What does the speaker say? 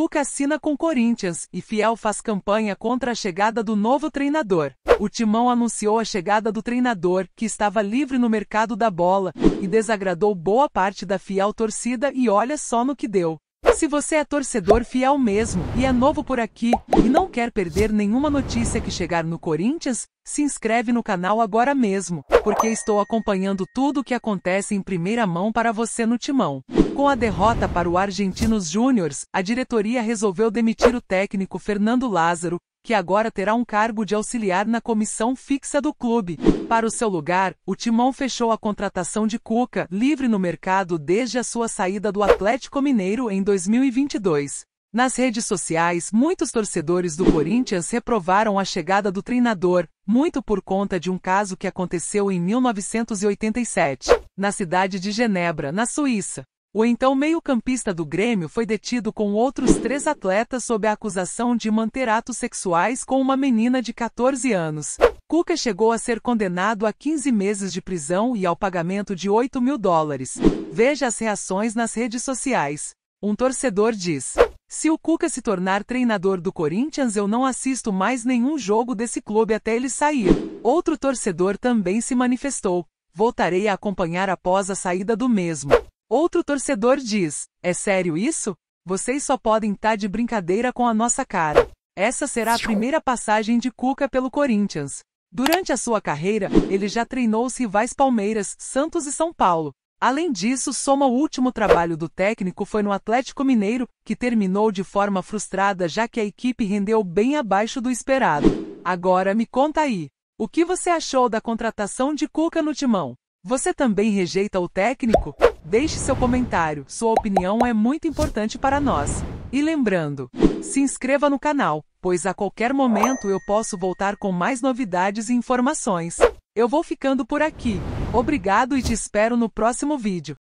Cuca assina com Corinthians e Fiel faz campanha contra a chegada do novo treinador. O Timão anunciou a chegada do treinador, que estava livre no mercado da bola, e desagradou boa parte da fiel torcida e olha só no que deu. Se você é torcedor fiel mesmo e é novo por aqui e não quer perder nenhuma notícia que chegar no Corinthians, se inscreve no canal agora mesmo, porque estou acompanhando tudo o que acontece em primeira mão para você no timão. Com a derrota para o Argentinos Júniors, a diretoria resolveu demitir o técnico Fernando Lázaro, que agora terá um cargo de auxiliar na comissão fixa do clube. Para o seu lugar, o Timão fechou a contratação de Cuca, livre no mercado desde a sua saída do Atlético Mineiro em 2022. Nas redes sociais, muitos torcedores do Corinthians reprovaram a chegada do treinador, muito por conta de um caso que aconteceu em 1987, na cidade de Genebra, na Suíça. O então meio-campista do Grêmio foi detido com outros três atletas sob a acusação de manter atos sexuais com uma menina de 14 anos. Cuca chegou a ser condenado a 15 meses de prisão e ao pagamento de 8 mil dólares. Veja as reações nas redes sociais. Um torcedor diz: Se o Cuca se tornar treinador do Corinthians, eu não assisto mais nenhum jogo desse clube até ele sair. Outro torcedor também se manifestou. Voltarei a acompanhar após a saída do mesmo. Outro torcedor diz: É sério isso? Vocês só podem estar tá de brincadeira com a nossa cara. Essa será a primeira passagem de Cuca pelo Corinthians. Durante a sua carreira, ele já treinou os rivais Palmeiras, Santos e São Paulo. Além disso, soma o último trabalho do técnico foi no Atlético Mineiro, que terminou de forma frustrada já que a equipe rendeu bem abaixo do esperado. Agora me conta aí, o que você achou da contratação de Cuca no Timão? Você também rejeita o técnico? Deixe seu comentário, sua opinião é muito importante para nós. E lembrando, se inscreva no canal, pois a qualquer momento eu posso voltar com mais novidades e informações. Eu vou ficando por aqui. Obrigado e te espero no próximo vídeo.